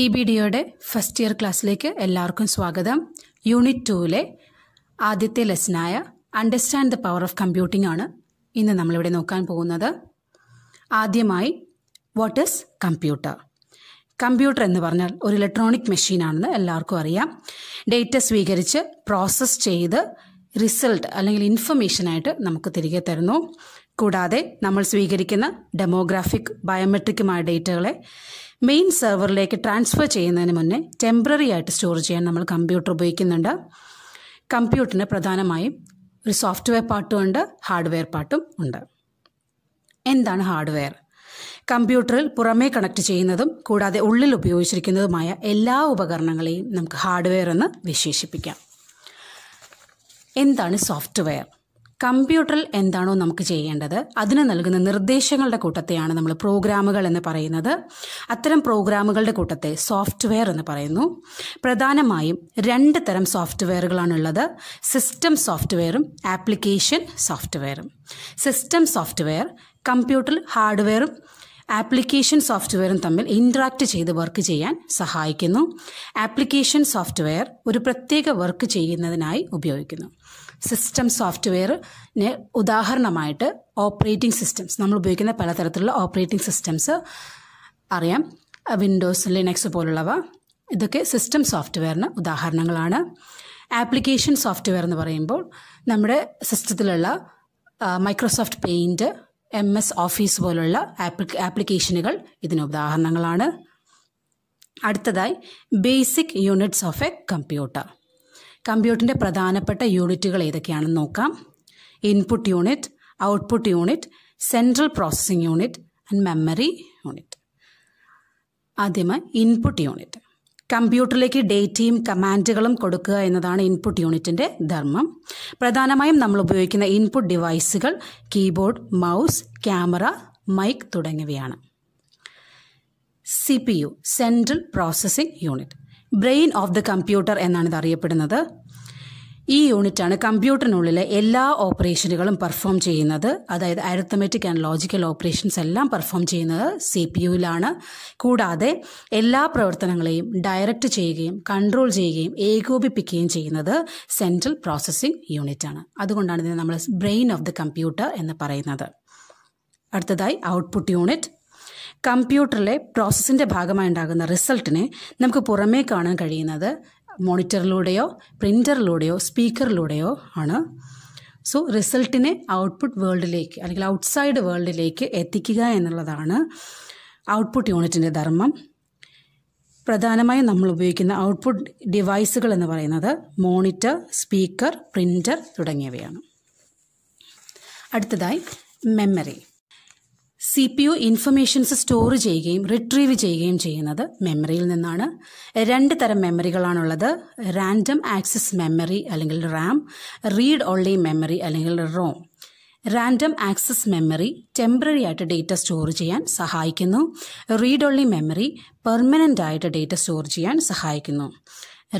D B ഡിയുടെ first year ക്ലാസ്സിലേക്ക് എല്ലാവർക്കും സ്വാഗതം യൂണിറ്റ് ടുവിലെ ആദ്യത്തെ ലെസനായ understand the power of computing ആണ് ഇന്ന് നമ്മളിവിടെ നോക്കാൻ പോകുന്നത് ആദ്യമായി വാട്ട് ഈസ് കമ്പ്യൂട്ടർ കമ്പ്യൂട്ടർ എന്ന് പറഞ്ഞാൽ ഒരു ഇലക്ട്രോണിക് മെഷീനാണെന്ന് എല്ലാവർക്കും അറിയാം ഡേറ്റ സ്വീകരിച്ച് പ്രോസസ്സ് ചെയ്ത് റിസൾട്ട് അല്ലെങ്കിൽ ഇൻഫർമേഷനായിട്ട് നമുക്ക് തിരികെ തരുന്നു കൂടാതെ നമ്മൾ സ്വീകരിക്കുന്ന ഡെമോഗ്രാഫിക് ബയോമെട്രിക്കുമായ ഡേറ്റകളെ മെയിൻ സെർവറിലേക്ക് ട്രാൻസ്ഫർ ചെയ്യുന്നതിന് മുന്നേ ടെമ്പററി ആയിട്ട് സ്റ്റോർ ചെയ്യാൻ നമ്മൾ കമ്പ്യൂട്ടർ ഉപയോഗിക്കുന്നുണ്ട് കമ്പ്യൂട്ടറിന് പ്രധാനമായും ഒരു സോഫ്റ്റ്വെയർ പാട്ടും ഉണ്ട് ഹാർഡ്വെയർ പാർട്ടും ഉണ്ട് എന്താണ് ഹാർഡ്വെയർ കമ്പ്യൂട്ടറിൽ പുറമേ കണക്ട് ചെയ്യുന്നതും കൂടാതെ ഉള്ളിൽ ഉപയോഗിച്ചിരിക്കുന്നതുമായ എല്ലാ ഉപകരണങ്ങളെയും നമുക്ക് ഹാർഡ്വെയർ എന്ന് വിശേഷിപ്പിക്കാം എന്താണ് സോഫ്റ്റ്വെയർ കമ്പ്യൂട്ടറിൽ എന്താണോ നമുക്ക് ചെയ്യേണ്ടത് അതിന് നൽകുന്ന നിർദ്ദേശങ്ങളുടെ കൂട്ടത്തെയാണ് നമ്മൾ പ്രോഗ്രാമുകൾ എന്ന് പറയുന്നത് അത്തരം പ്രോഗ്രാമുകളുടെ കൂട്ടത്തെ സോഫ്റ്റ്വെയർ എന്ന് പറയുന്നു പ്രധാനമായും രണ്ട് തരം സോഫ്റ്റ്വെയറുകളാണുള്ളത് സിസ്റ്റം സോഫ്റ്റ്വെയറും ആപ്ലിക്കേഷൻ സോഫ്റ്റ്വെയറും സിസ്റ്റം സോഫ്റ്റ്വെയർ കമ്പ്യൂട്ടർ ഹാർഡ്വെയറും ആപ്ലിക്കേഷൻ സോഫ്റ്റ്വെയറും തമ്മിൽ ഇൻട്രാക്ട് ചെയ്ത് വർക്ക് ചെയ്യാൻ സഹായിക്കുന്നു ആപ്ലിക്കേഷൻ സോഫ്റ്റ്വെയർ ഒരു പ്രത്യേക വർക്ക് ചെയ്യുന്നതിനായി ഉപയോഗിക്കുന്നു സിസ്റ്റം സോഫ്റ്റ്വെയറിന് ഉദാഹരണമായിട്ട് ഓപ്പറേറ്റിംഗ് സിസ്റ്റംസ് നമ്മൾ ഉപയോഗിക്കുന്ന പലതരത്തിലുള്ള ഓപ്പറേറ്റിംഗ് സിസ്റ്റംസ് അറിയാം വിൻഡോസ് ലിനക്സ് പോലുള്ളവ ഇതൊക്കെ സിസ്റ്റം സോഫ്റ്റ്വെയറിന് ഉദാഹരണങ്ങളാണ് ആപ്ലിക്കേഷൻ സോഫ്റ്റ്വെയർ എന്ന് പറയുമ്പോൾ നമ്മുടെ സിസ്റ്റത്തിലുള്ള Microsoft paint M S office പോലുള്ള ആപ്ലി ആപ്ലിക്കേഷനുകൾ ഇതിന് ഉദാഹരണങ്ങളാണ് അടുത്തതായി basic units of a computer കമ്പ്യൂട്ടറിൻ്റെ പ്രധാനപ്പെട്ട യൂണിറ്റുകൾ ഏതൊക്കെയാണെന്ന് നോക്കാം input unit output unit central processing unit and memory unit ആദ്യമായി ഇൻപുട്ട് യൂണിറ്റ് കമ്പ്യൂട്ടറിലേക്ക് ഡേറ്റയും കമാൻഡുകളും കൊടുക്കുക എന്നതാണ് ഇൻപുട്ട് യൂണിറ്റിൻ്റെ ധർമ്മം പ്രധാനമായും നമ്മൾ ഉപയോഗിക്കുന്ന ഇൻപുട്ട് ഡിവൈസുകൾ കീബോർഡ് മൗസ് ക്യാമറ മൈക്ക് തുടങ്ങിയവയാണ് C P U central processing unit brain of the computer എന്നാണ് ഇത് അറിയപ്പെടുന്നത് ഈ യൂണിറ്റാണ് കമ്പ്യൂട്ടറിനുള്ളിലെ എല്ലാ ഓപ്പറേഷനുകളും പെർഫോം ചെയ്യുന്നത് അതായത് അരിത്തമെറ്റിക് ആൻഡ് ലോജിക്കൽ ഓപ്പറേഷൻസ് എല്ലാം പെർഫോം ചെയ്യുന്നത് സി പി യുയിലാണ് കൂടാതെ എല്ലാ പ്രവർത്തനങ്ങളെയും ഡയറക്റ്റ് ചെയ്യുകയും കൺട്രോൾ ചെയ്യുകയും ഏകോപിപ്പിക്കുകയും ചെയ്യുന്നത് സെൻട്രൽ പ്രോസസ്സിംഗ് യൂണിറ്റാണ് അതുകൊണ്ടാണ് ഇതിനെ നമ്മൾ ബ്രെയിൻ ഓഫ് ദി കമ്പ്യൂട്ടർ എന്ന് പറയുന്നത് അടുത്തതായി ഔട്ട്പുട്ട് യൂണിറ്റ് കമ്പ്യൂട്ടറിലെ പ്രോസസ്സിൻ്റെ ഭാഗമായി ഉണ്ടാകുന്ന റിസൾട്ടിനെ നമുക്ക് പുറമേ കാണാൻ കഴിയുന്നത് മോണിറ്ററിലൂടെയോ പ്രിൻ്ററിലൂടെയോ സ്പീക്കറിലൂടെയോ ആണ് സോ റിസൾട്ടിനെ ഔട്ട്പുട്ട് വേൾഡിലേക്ക് അല്ലെങ്കിൽ ഔട്ട്സൈഡ് വേൾഡിലേക്ക് എത്തിക്കുക എന്നുള്ളതാണ് ഔട്ട്പുട്ട് യൂണിറ്റിൻ്റെ ധർമ്മം പ്രധാനമായും നമ്മൾ ഉപയോഗിക്കുന്ന ഔട്ട്പുട്ട് ഡിവൈസുകൾ എന്ന് പറയുന്നത് മോണിറ്റർ സ്പീക്കർ പ്രിൻ്റർ തുടങ്ങിയവയാണ് അടുത്തതായി memory C P U informations store ചെയ്യുകയും റിട്രീവ് ചെയ്യുകയും ചെയ്യുന്നത് മെമ്മറിയിൽ നിന്നാണ് രണ്ട് തരം മെമ്മറികളാണുള്ളത് റാൻഡം ആക്സസ് മെമ്മറി അല്ലെങ്കിൽ റാം റീഡ് ഓൺലി മെമ്മറി അല്ലെങ്കിൽ ROM random access memory temporary ആയിട്ട് ഡേറ്റ സ്റ്റോർ ചെയ്യാൻ സഹായിക്കുന്നു റീഡ് ഓൺലി മെമ്മറി പെർമനൻ്റ് ആയിട്ട് ഡേറ്റ സ്റ്റോർ ചെയ്യാൻ സഹായിക്കുന്നു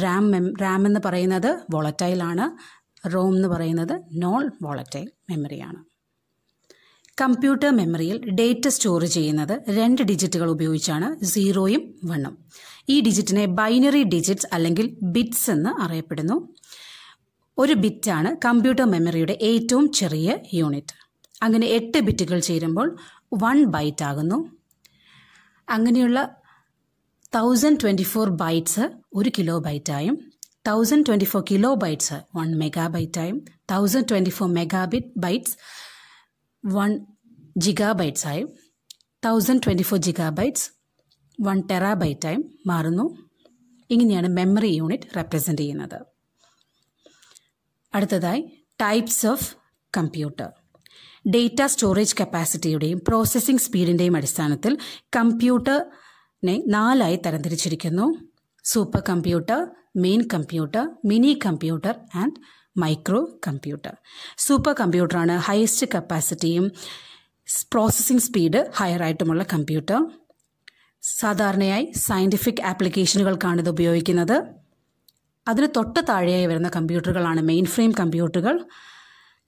റാം മെ റാം എന്ന് പറയുന്നത് വോളറ്റൈലാണ് റോം എന്ന് പറയുന്നത് നോൺ വോളറ്റൈൽ മെമ്മറിയാണ് കമ്പ്യൂട്ടർ മെമ്മറിയിൽ ഡേറ്റ സ്റ്റോർ ചെയ്യുന്നത് രണ്ട് ഡിജിറ്റുകൾ ഉപയോഗിച്ചാണ് സീറോയും വണ്ണും ഈ ഡിജിറ്റിനെ ബൈനറി ഡിജിറ്റ്സ് അല്ലെങ്കിൽ ബിറ്റ്സ് എന്ന് അറിയപ്പെടുന്നു ഒരു ബിറ്റാണ് കമ്പ്യൂട്ടർ മെമ്മറിയുടെ ഏറ്റവും ചെറിയ യൂണിറ്റ് അങ്ങനെ എട്ട് ബിറ്റുകൾ ചേരുമ്പോൾ വൺ ബൈറ്റ് ആകുന്നു അങ്ങനെയുള്ള തൗസൻഡ് ട്വൻറ്റി ഫോർ ബൈറ്റ്സ് ഒരു കിലോ ബൈറ്റായും thousand twenty four kilo bytes one mega ബൈറ്റായും thousand twenty four bit bytes one ആയി thousand twenty four gigabytes one ടെറാബൈറ്റായും മാറുന്നു ഇങ്ങനെയാണ് മെമ്മറി യൂണിറ്റ് റെപ്രസെൻ്റ് ചെയ്യുന്നത് അടുത്തതായി types of computer data storage കപ്പാസിറ്റിയുടെയും പ്രോസസ്സിംഗ് സ്പീഡിൻ്റെയും അടിസ്ഥാനത്തിൽ കമ്പ്യൂട്ടറിനെ നാലായി തരംതിരിച്ചിരിക്കുന്നു super computer main computer mini computer and micro computer super കമ്പ്യൂട്ടറാണ് ഹയസ്റ്റ് കപ്പാസിറ്റിയും പ്രോസസ്സിംഗ് സ്പീഡ് ആയിട്ടുമുള്ള കമ്പ്യൂട്ടർ സാധാരണയായി സയൻറ്റിഫിക് ആപ്ലിക്കേഷനുകൾക്കാണ് ഇത് ഉപയോഗിക്കുന്നത് അതിന് തൊട്ട് താഴെയായി വരുന്ന കമ്പ്യൂട്ടറുകളാണ് മെയിൻ ഫ്രെയിം കമ്പ്യൂട്ടറുകൾ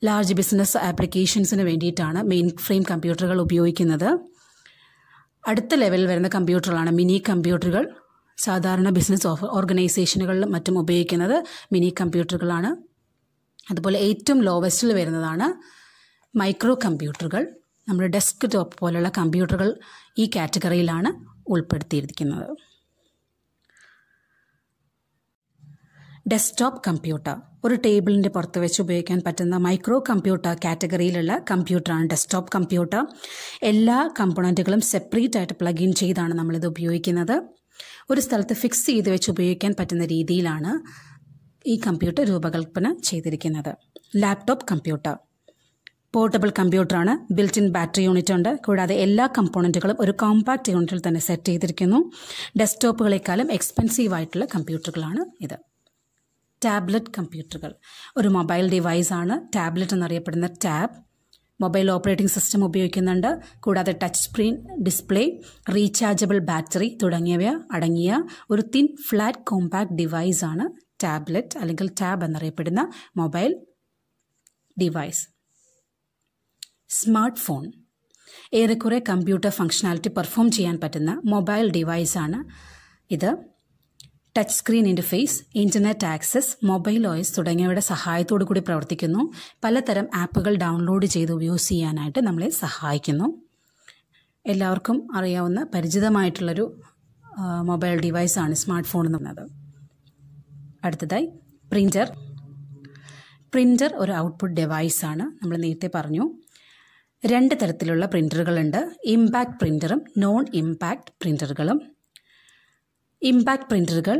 ലാർജ് ബിസിനസ് ആപ്ലിക്കേഷൻസിന് വേണ്ടിയിട്ടാണ് മെയിൻ ഫ്രെയിം കമ്പ്യൂട്ടറുകൾ ഉപയോഗിക്കുന്നത് അടുത്ത ലെവലിൽ വരുന്ന കമ്പ്യൂട്ടറുകളാണ് മിനി കമ്പ്യൂട്ടറുകൾ സാധാരണ ബിസിനസ് ഓർഗനൈസേഷനുകളിലും മറ്റും ഉപയോഗിക്കുന്നത് മിനി കമ്പ്യൂട്ടറുകളാണ് അതുപോലെ ഏറ്റവും ലോവസ്റ്റിൽ വരുന്നതാണ് മൈക്രോ കമ്പ്യൂട്ടറുകൾ നമ്മുടെ ഡെസ്ക് ടോപ്പ് പോലുള്ള കമ്പ്യൂട്ടറുകൾ ഈ കാറ്റഗറിയിലാണ് ഉൾപ്പെടുത്തിയിരിക്കുന്നത് ഡെസ്ക്ടോപ്പ് കമ്പ്യൂട്ടർ ഒരു ടേബിളിൻ്റെ പുറത്ത് വെച്ച് ഉപയോഗിക്കാൻ പറ്റുന്ന മൈക്രോ കമ്പ്യൂട്ടർ കാറ്റഗറിയിലുള്ള കമ്പ്യൂട്ടറാണ് ഡെസ്ക്ടോപ്പ് കമ്പ്യൂട്ടർ എല്ലാ കമ്പോണൻറ്റുകളും സെപ്പറേറ്റ് ആയിട്ട് പ്ലഗ് ഇൻ ചെയ്താണ് നമ്മളിത് ഉപയോഗിക്കുന്നത് ഒരു സ്ഥലത്ത് ഫിക്സ് ചെയ്ത് വെച്ച് ഉപയോഗിക്കാൻ പറ്റുന്ന രീതിയിലാണ് ഈ കമ്പ്യൂട്ടർ രൂപകൽപ്പന ചെയ്തിരിക്കുന്നത് ലാപ്ടോപ്പ് കമ്പ്യൂട്ടർ പോർട്ടബിൾ കമ്പ്യൂട്ടറാണ് ബിൽറ്റ് ഇൻ ബാറ്ററി യൂണിറ്റ് ഉണ്ട് കൂടാതെ എല്ലാ കമ്പോണൻറ്റുകളും ഒരു കോമ്പാക്ട് യൂണിറ്റിൽ തന്നെ സെറ്റ് ചെയ്തിരിക്കുന്നു ഡെസ്ക്ടോപ്പുകളെക്കാളും എക്സ്പെൻസീവ് ആയിട്ടുള്ള കമ്പ്യൂട്ടറുകളാണ് ഇത് ടാബ്ലറ്റ് കമ്പ്യൂട്ടറുകൾ ഒരു മൊബൈൽ ഡിവൈസാണ് ടാബ്ലറ്റ് എന്നറിയപ്പെടുന്ന ടാബ് മൊബൈൽ ഓപ്പറേറ്റിംഗ് സിസ്റ്റം ഉപയോഗിക്കുന്നുണ്ട് കൂടാതെ touch screen display rechargeable battery തുടങ്ങിയവ അടങ്ങിയ ഒരു തിൻ ഫ്ലാറ്റ് കോമ്പാക്ട് ഡിവൈസാണ് ടാബ്ലറ്റ് അല്ലെങ്കിൽ ടാബ് എന്നറിയപ്പെടുന്ന മൊബൈൽ ഡിവൈസ് സ്മാർട്ട് ഫോൺ ഏറെക്കുറെ കമ്പ്യൂട്ടർ ഫംഗ്ഷനാലിറ്റി പെർഫോം ചെയ്യാൻ പറ്റുന്ന മൊബൈൽ ഡിവൈസാണ് ഇത് touch screen interface internet access mobile ഓയിസ് തുടങ്ങിയവയുടെ സഹായത്തോടു കൂടി പ്രവർത്തിക്കുന്നു പലതരം ആപ്പുകൾ ഡൗൺലോഡ് ചെയ്ത് യൂസ് ചെയ്യാനായിട്ട് നമ്മളെ സഹായിക്കുന്നു എല്ലാവർക്കും അറിയാവുന്ന പരിചിതമായിട്ടുള്ളൊരു മൊബൈൽ ഡിവൈസാണ് സ്മാർട്ട് ഫോൺ എന്ന് പറയുന്നത് അടുത്തതായി പ്രിൻറ്റർ പ്രിൻറ്റർ ഒരു ഔട്ട്പുട്ട് ഡിവൈസാണ് നമ്മൾ നേരത്തെ പറഞ്ഞു രണ്ട് തരത്തിലുള്ള പ്രിൻറ്ററുകളുണ്ട് ഇമ്പാക്റ്റ് പ്രിൻറ്ററും നോൺ ഇമ്പാക്റ്റ് പ്രിൻറ്ററുകളും ഇമ്പാക്റ്റ് പ്രിൻറ്ററുകൾ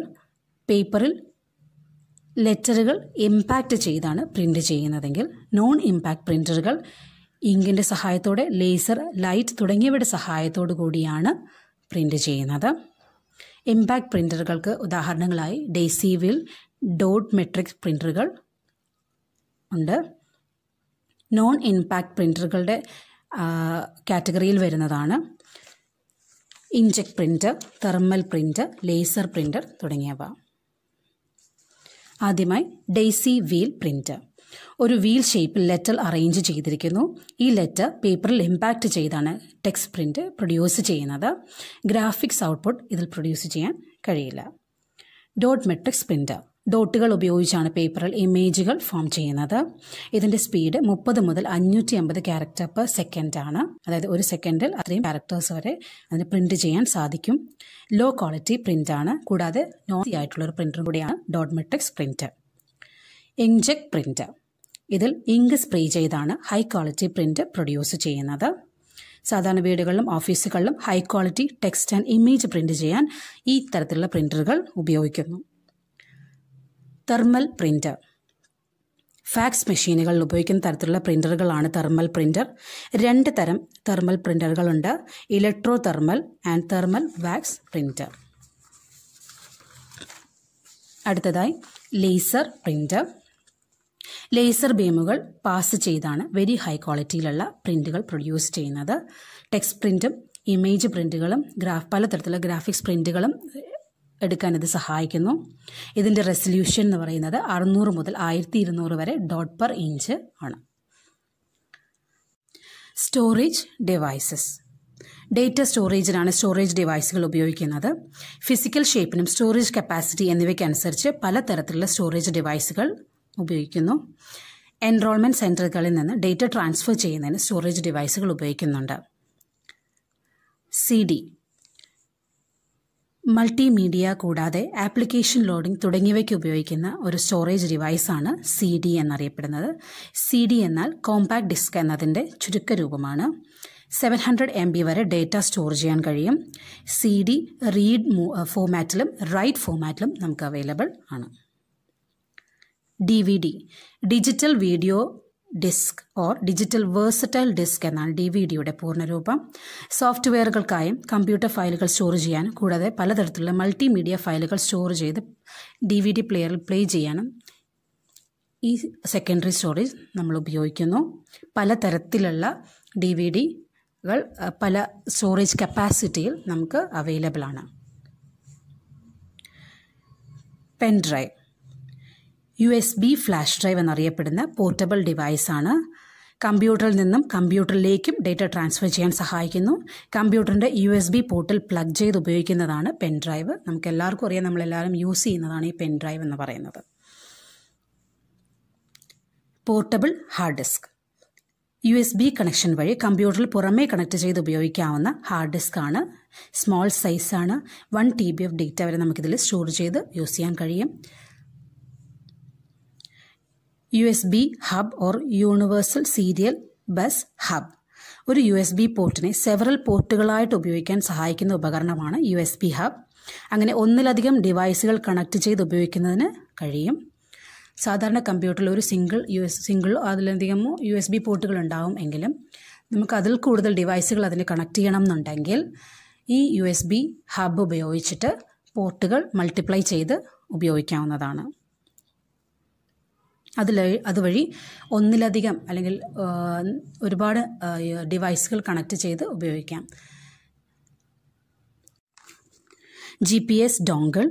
പേപ്പറിൽ ലെറ്ററുകൾ ഇമ്പാക്റ്റ് ചെയ്താണ് പ്രിൻ്റ് ചെയ്യുന്നതെങ്കിൽ നോൺ ഇമ്പാക്റ്റ് പ്രിൻറ്ററുകൾ ഇങ്കിൻ്റെ സഹായത്തോടെ ലേസർ ലൈറ്റ് തുടങ്ങിയവയുടെ സഹായത്തോടു കൂടിയാണ് പ്രിൻ്റ് ചെയ്യുന്നത് ഇമ്പാക്ട് പ്രിൻ്ററുകൾക്ക് ഉദാഹരണങ്ങളായി ഡെയ്സി വിൽ ഡോട്ട് മെട്രിക്സ് പ്രിൻ്ററുകൾ ഉണ്ട് നോൺ ഇമ്പാക്ട് പ്രിൻ്ററുകളുടെ കാറ്റഗറിയിൽ വരുന്നതാണ് inkjet print thermal print laser printer തുടങ്ങിയവ ആദ്യമായി ഡെയ്സി വീൽ പ്രിൻ്റ് ഒരു വീൽ ഷേപ്പിൽ ലെറ്റർ അറേഞ്ച് ചെയ്തിരിക്കുന്നു ഈ ലെറ്റർ പേപ്പറിൽ ഇമ്പാക്റ്റ് ചെയ്താണ് ടെക്സ്റ്റ് പ്രിൻ്റ് പ്രൊഡ്യൂസ് ചെയ്യുന്നത് ഗ്രാഫിക്സ് ഔട്ട്പുട്ട് ഇതിൽ പ്രൊഡ്യൂസ് ചെയ്യാൻ കഴിയില്ല ഡോട്ട് മെട്രിക്സ് പ്രിന്റർ ഡോട്ടുകൾ ഉപയോഗിച്ചാണ് പേപ്പറിൽ ഇമേജുകൾ ഫോം ചെയ്യുന്നത് ഇതിൻ്റെ സ്പീഡ് മുപ്പത് മുതൽ അഞ്ഞൂറ്റി അമ്പത് ക്യാരക്ടർ പെർ സെക്കൻഡ് ആണ് അതായത് ഒരു സെക്കൻഡിൽ അത്രയും ക്യാരക്ടേഴ്സ് വരെ അതിന് പ്രിൻറ്റ് ചെയ്യാൻ സാധിക്കും ലോ ക്വാളിറ്റി പ്രിൻ്റ് ആണ് കൂടാതെ നോസി ഒരു പ്രിൻ്ററും കൂടിയാണ് dot matrix print inkjet printer ഇതിൽ ഇങ്ക് സ്പ്രേ ചെയ്താണ് ഹൈ ക്വാളിറ്റി പ്രിന്റ് പ്രൊഡ്യൂസ് ചെയ്യുന്നത് സാധാരണ വീടുകളിലും ഓഫീസുകളിലും high quality text and image print ചെയ്യാൻ ഈ തരത്തിലുള്ള പ്രിന്ററുകൾ ഉപയോഗിക്കുന്നു തെർമൽ പ്രിന്റർ ഫാക്സ് മെഷീനുകളിൽ ഉപയോഗിക്കുന്ന തരത്തിലുള്ള പ്രിന്ററുകളാണ് തെർമൽ പ്രിന്റർ രണ്ട് തരം തെർമൽ പ്രിന്ററുകളുണ്ട് electro thermal and thermal wax printer അടുത്തതായി ലേസർ പ്രിന്റർ ലേസർ ബീമുകൾ പാസ് ചെയ്താണ് വെരി ഹൈ ക്വാളിറ്റിയിലുള്ള പ്രിന്റുകൾ പ്രൊഡ്യൂസ് ചെയ്യുന്നത് ടെക്സ്റ്റ് പ്രിന്റും ഇമേജ് പ്രിന്റുകളും ഗ്രാഫ് പലതരത്തിലുള്ള ഗ്രാഫിക്സ് പ്രിന്റുകളും എടുക്കാൻ ഇത് സഹായിക്കുന്നു ഇതിൻ്റെ റെസൊല്യൂഷൻ എന്ന് പറയുന്നത് അറുന്നൂറ് മുതൽ ആയിരത്തി ഇരുന്നൂറ് വരെ ഡോട്ട് പെർ ഇഞ്ച് ആണ് സ്റ്റോറേജ് ഡിവൈസസ് ഡേറ്റ സ്റ്റോറേജിനാണ് സ്റ്റോറേജ് ഡിവൈസുകൾ ഉപയോഗിക്കുന്നത് ഫിസിക്കൽ ഷേപ്പിനും സ്റ്റോറേജ് കപ്പാസിറ്റി എന്നിവയ്ക്കനുസരിച്ച് പലതരത്തിലുള്ള സ്റ്റോറേജ് ഡിവൈസുകൾ ഉപയോഗിക്കുന്നു എൻറോൾമെൻറ്റ് സെൻറ്ററുകളിൽ നിന്ന് ഡേറ്റ ട്രാൻസ്ഫർ ചെയ്യുന്നതിന് സ്റ്റോറേജ് ഡിവൈസുകൾ ഉപയോഗിക്കുന്നുണ്ട് സി ഡി മൾട്ടിമീഡിയ കൂടാതെ ആപ്ലിക്കേഷൻ ലോഡിംഗ് തുടങ്ങിയവയ്ക്ക് ഉപയോഗിക്കുന്ന ഒരു സ്റ്റോറേജ് ഡിവൈസാണ് സി ഡി എന്നറിയപ്പെടുന്നത് സി ഡി എന്നാൽ കോമ്പാക്ട് ഡിസ്ക് എന്നതിൻ്റെ ചുരുക്കരൂപമാണ് സെവൻ ഹൺഡ്രഡ് എം ബി വരെ ഡേറ്റ സ്റ്റോർ ചെയ്യാൻ കഴിയും സി ഡി റീഡ് ഫോമാറ്റിലും റൈറ്റ് ഫോമാറ്റിലും നമുക്ക് അവൈലബിൾ ആണ് D V D digital video disc or digital versatile disc എന്നാണ് ഡി വി ഡിയുടെ പൂർണ്ണരൂപം സോഫ്റ്റ്വെയറുകൾക്കായും കമ്പ്യൂട്ടർ ഫയലുകൾ സ്റ്റോർ ചെയ്യാനും കൂടാതെ പലതരത്തിലുള്ള മൾട്ടിമീഡിയ ഫയലുകൾ സ്റ്റോർ ചെയ്ത് ഡി വി ഡി പ്ലെയറിൽ പ്ലേ ചെയ്യാനും ഈ സെക്കൻഡറി സ്റ്റോറേജ് നമ്മൾ ഉപയോഗിക്കുന്നു പലതരത്തിലുള്ള ഡി വി ഡികൾ പല സ്റ്റോറേജ് കപ്പാസിറ്റിയിൽ നമുക്ക് അവൈലബിൾ ആണ് pendrive U S B flash drive എന്നറിയപ്പെടുന്ന പോർട്ടബിൾ ഡിവൈസാണ് കമ്പ്യൂട്ടറിൽ നിന്നും കമ്പ്യൂട്ടറിലേക്കും ഡേറ്റ ട്രാൻസ്ഫർ ചെയ്യാൻ സഹായിക്കുന്നു കമ്പ്യൂട്ടറിൻ്റെ യു എസ് ബി പോർട്ടിൽ പ്ലഗ് ചെയ്ത് ഉപയോഗിക്കുന്നതാണ് പെൻ ഡ്രൈവ് നമുക്ക് എല്ലാവർക്കും അറിയാം നമ്മളെല്ലാവരും യൂസ് ചെയ്യുന്നതാണ് ഈ പെൻ ഡ്രൈവ് എന്ന് പറയുന്നത് portable hard disk U S B connection വഴി കമ്പ്യൂട്ടറിൽ പുറമേ കണക്ട് ചെയ്ത് ഉപയോഗിക്കാവുന്ന ഹാർഡ് ഡിസ്ക് ആണ് സ്മോൾ സൈസാണ് one T B of data വരെ നമുക്കിതിൽ സ്റ്റോർ ചെയ്ത് യൂസ് ചെയ്യാൻ കഴിയും U S B hub or universal serial bus hub ഒരു യു എസ് ബി പോർട്ടിനെ സെവറൽ പോർട്ടുകളായിട്ട് ഉപയോഗിക്കാൻ സഹായിക്കുന്ന ഉപകരണമാണ് യു എസ് ബി ഹബ് അങ്ങനെ ഒന്നിലധികം ഡിവൈസുകൾ കണക്ട് ചെയ്ത് ഉപയോഗിക്കുന്നതിന് കഴിയും സാധാരണ കമ്പ്യൂട്ടറിൽ ഒരു സിംഗിൾ യു എസ് സിംഗിളോ അതിലധികമോ യു എസ് ബി പോർട്ടുകൾ ഉണ്ടാവും എങ്കിലും നമുക്ക് അതിൽ കൂടുതൽ ഡിവൈസുകൾ അതിന് കണക്ട് ചെയ്യണം എന്നുണ്ടെങ്കിൽ ഈ യു എസ് ബി ഹബ് ഉപയോഗിച്ചിട്ട് പോർട്ടുകൾ മൾട്ടിപ്ലൈ ചെയ്ത് ഉപയോഗിക്കാവുന്നതാണ് അതിൽ അതുവഴി ഒന്നിലധികം അല്ലെങ്കിൽ ഒരുപാട് ഡിവൈസുകൾ കണക്ട് ചെയ്ത് ഉപയോഗിക്കാം G P S dongle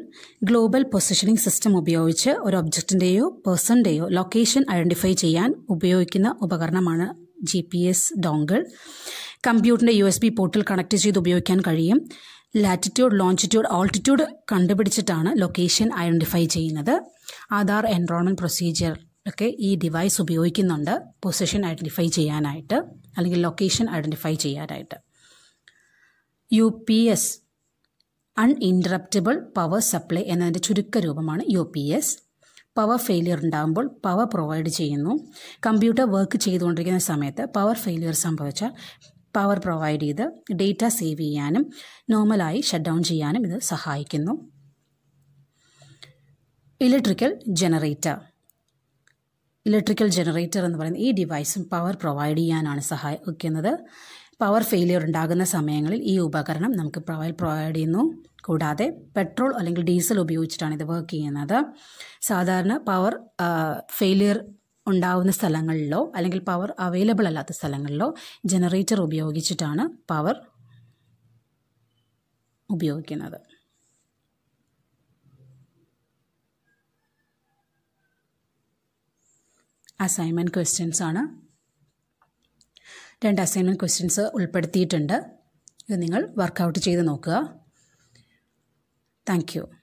global positioning system ഉപയോഗിച്ച് ഒരു ഒബ്ജക്റ്റിൻ്റെയോ പേഴ്സൻ്റെയോ ലൊക്കേഷൻ ഐഡൻറ്റിഫൈ ചെയ്യാൻ ഉപയോഗിക്കുന്ന ഉപകരണമാണ് ജി പി എസ് ഡോങ്കിൾ കമ്പ്യൂട്ടറിൻ്റെ യു എസ് ബി പോർട്ടിൽ കണക്ട് ചെയ്ത് ഉപയോഗിക്കാൻ കഴിയും ലാറ്റിറ്റ്യൂഡ് ലോഞ്ചിറ്റ്യൂഡ് ആൾട്ടിറ്റ്യൂഡ് കണ്ടുപിടിച്ചിട്ടാണ് ലൊക്കേഷൻ ഐഡൻറ്റിഫൈ ചെയ്യുന്നത് ആധാർ എൻറോൾമെൻറ്റ് പ്രൊസീജിയർ ഒക്കെ ഈ ഡിവൈസ് ഉപയോഗിക്കുന്നുണ്ട് പൊസിഷൻ ഐഡൻറ്റിഫൈ ചെയ്യാനായിട്ട് അല്ലെങ്കിൽ ലൊക്കേഷൻ ഐഡൻറ്റിഫൈ ചെയ്യാനായിട്ട് U P S uninterruptible power supply എന്നതിൻ്റെ ചുരുക്കരൂപമാണ് U P S power failure ഉണ്ടാകുമ്പോൾ പവർ പ്രൊവൈഡ് ചെയ്യുന്നു കമ്പ്യൂട്ടർ വർക്ക് ചെയ്തുകൊണ്ടിരിക്കുന്ന സമയത്ത് പവർ ഫെയിലിയർ സംഭവിച്ചാൽ പവർ പ്രൊവൈഡ് ചെയ്ത് ഡേറ്റ സേവ് ചെയ്യാനും നോർമലായി ഷട്ട് ഡൗൺ ചെയ്യാനും ഇത് സഹായിക്കുന്നു ഇലക്ട്രിക്കൽ ജനറേറ്റർ ഇലക്ട്രിക്കൽ ജനറേറ്റർ എന്ന് പറയുന്ന ഈ ഡിവൈസും പവർ പ്രൊവൈഡ് ചെയ്യാനാണ് സഹായിക്കുന്നത് പവർ ഫെയിലിയർ ഉണ്ടാകുന്ന സമയങ്ങളിൽ ഈ ഉപകരണം നമുക്ക് പ്രൊവൈഡ് ചെയ്യുന്നു കൂടാതെ പെട്രോൾ അല്ലെങ്കിൽ ഡീസൽ ഉപയോഗിച്ചിട്ടാണ് ഇത് വർക്ക് ചെയ്യുന്നത് സാധാരണ പവർ ഫെയിലിയർ ഉണ്ടാകുന്ന സ്ഥലങ്ങളിലോ അല്ലെങ്കിൽ പവർ അവൈലബിൾ അല്ലാത്ത സ്ഥലങ്ങളിലോ ജനറേറ്റർ ഉപയോഗിച്ചിട്ടാണ് പവർ ഉപയോഗിക്കുന്നത് അസൈൻമെൻറ്റ് ക്വസ്റ്റ്യൻസ് ആണ് രണ്ട് അസൈൻമെൻറ്റ് ക്വസ്റ്റ്യൻസ് ഉൾപ്പെടുത്തിയിട്ടുണ്ട് ഇത് നിങ്ങൾ വർക്കൗട്ട് ചെയ്ത് നോക്കുക താങ്ക്